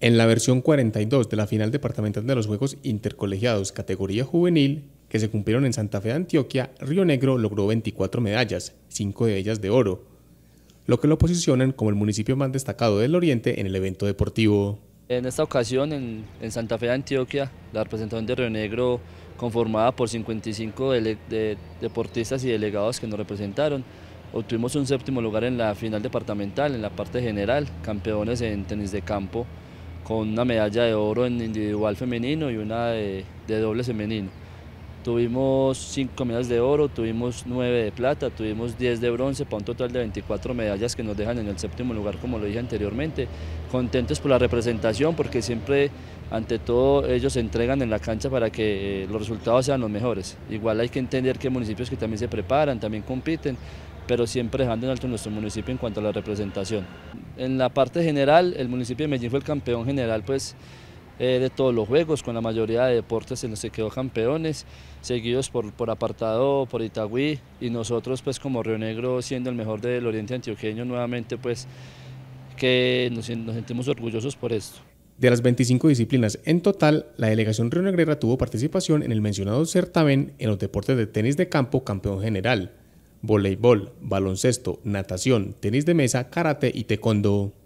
En la versión 42 de la final departamental de los Juegos Intercolegiados categoría juvenil, que se cumplieron en Santa Fe de Antioquia, Río Negro logró 24 medallas, 5 de ellas de oro, lo que lo posicionan como el municipio más destacado del Oriente en el evento deportivo. En esta ocasión, en, Santa Fe de Antioquia, la representación de Río Negro, conformada por 55 deportistas y delegados que nos representaron, obtuvimos un séptimo lugar en la final departamental, en la parte general, campeones en tenis de campo, con una medalla de oro en individual femenino y una de, doble femenino. Tuvimos cinco medallas de oro, tuvimos nueve de plata, tuvimos 10 de bronce, para un total de 24 medallas que nos dejan en el séptimo lugar, como lo dije anteriormente. Contentos por la representación, porque siempre, ante todo, ellos se entregan en la cancha para que eh, los resultados sean los mejores. Igual hay que entender que municipios que también se preparan, también compiten, pero siempre dejando en alto nuestro municipio en cuanto a la representación. En la parte general, el municipio de Medellín fue el campeón general pues, eh, de todos los juegos, con la mayoría de deportes en los que quedó campeones, seguidos por, por Apartado, por Itagüí, y nosotros pues como Río Negro siendo el mejor del oriente antioqueño nuevamente pues que nos, nos sentimos orgullosos por esto. De las 25 disciplinas en total, la delegación Río Negrera tuvo participación en el mencionado certamen en los deportes de tenis de campo campeón general, voleibol, baloncesto, natación, tenis de mesa, karate y taekwondo.